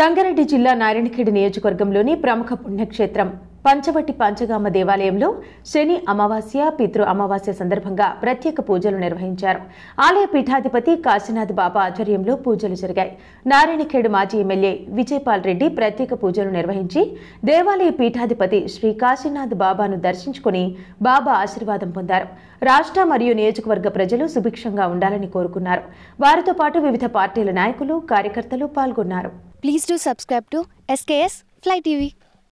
సంగారెడ్డి జిల్లా నారాయణఖేడ్ నియోజకవర్గంలోని ప్రముఖ పుణ్యక్షేత్రం పంచవట్టి పంచగామ దేవాలయంలో శని అమావాస్య పితృ అమావాస్య సందర్భంగా ప్రత్యేక పూజలు నిర్వహించారు ఆలయ పీఠాధిపతి కాశీనాథ్ బాబా ఆధ్వర్యంలో పూజలు జరిగాయి నారాయణఖేడ్ మాజీ ఎమ్మెల్యే విజయపాల్ రెడ్డి ప్రత్యేక పూజలు నిర్వహించి దేవాలయ పీఠాధిపతి శ్రీ కాశీనాథ్ బాబాను దర్శించుకుని బాబా ఆశీర్వాదం పొందారు రాష్ట్ర మరియు నియోజకవర్గ ప్రజలు సుభిక్షంగా ఉండాలని కోరుకున్నారు వారితో పాటు వివిధ పార్టీల నాయకులు కార్యకర్తలు పాల్గొన్నారు Please do subscribe to SKS Fly TV.